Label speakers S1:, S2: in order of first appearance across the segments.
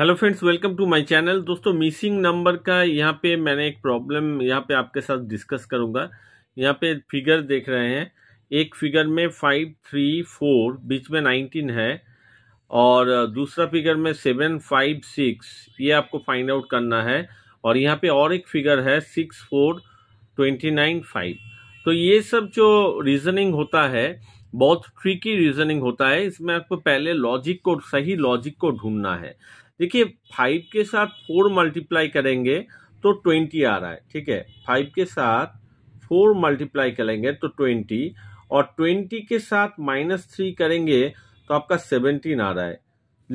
S1: hello friends welcome to my channel दोस्तों missing number का यहाँ पे मैंने एक प्रॉब्लम यहाँ पे आपके साथ डिस्कस करूँगा यहाँ पे फिगर देख रहे हैं एक फिगर में फाइव थ्री फोर बीच में नाइनटीन है और दूसरा फिगर में सेवन फाइव सिक्स ये आपको फाइंड आउट करना है और यहाँ पे और एक फिगर है six four twenty nine five तो ये सब जो रीजनिंग होता है बहुत ट्रिकी रीजनिंग होता है इसमें आपको पहले लॉजिक को सही लॉजिक को ढूंढना है देखिए फाइव के साथ फोर मल्टीप्लाई करेंगे तो ट्वेंटी आ रहा है ठीक है फाइव के साथ फोर मल्टीप्लाई करेंगे तो ट्वेंटी और ट्वेंटी के साथ माइनस थ्री करेंगे तो आपका सेवनटीन आ रहा है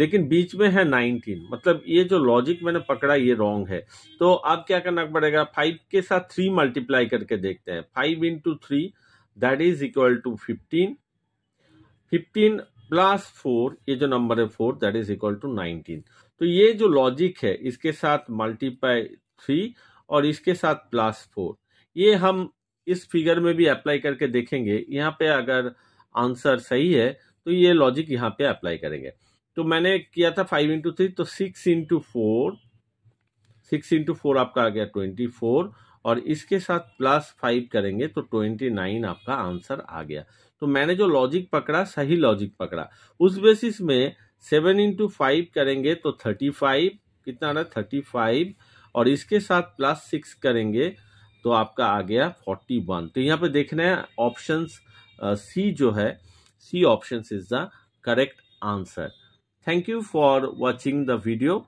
S1: लेकिन बीच में है नाइनटीन मतलब ये जो लॉजिक मैंने पकड़ा ये रॉन्ग है तो आप क्या करना पड़ेगा फाइव के साथ थ्री मल्टीप्लाई करके देखते हैं five into three that is equal to fifteen fifteen plus four ये जो नंबर है four that is equal to nineteen तो ये जो लॉजिक है इसके साथ मल्टीप्लाई थ्री और इसके साथ प्लस फोर ये हम इस फिगर में भी अप्लाई करके देखेंगे यहाँ पे अगर आंसर सही है तो ये लॉजिक यहाँ पे अप्लाई करेंगे तो मैंने किया था फाइव इंटू थ्री तो six into four six into four आपका आ गया ट्वेंटी फोर और इसके साथ प्लस फाइव करेंगे तो ट्वेंटी नाइन आपका आंसर आ गया तो मैंने जो लॉजिक पकड़ा सही लॉजिक पकड़ा उस बेसिस में सेवन इंटू फाइव करेंगे तो थर्टी फाइव कितना रहा थर्टी फाइव और इसके साथ प्लस सिक्स करेंगे तो आपका आ गया फोर्टी वन तो यहाँ पे देखना है ऑप्शन सी जो है C option is the correct answer thank you for watching the video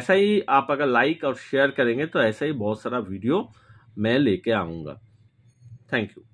S1: ऐसा ही आप अगर लाइक और शेयर करेंगे तो ऐसा ही बहुत सारा वीडियो मैं लेके आऊँगा थैंक यू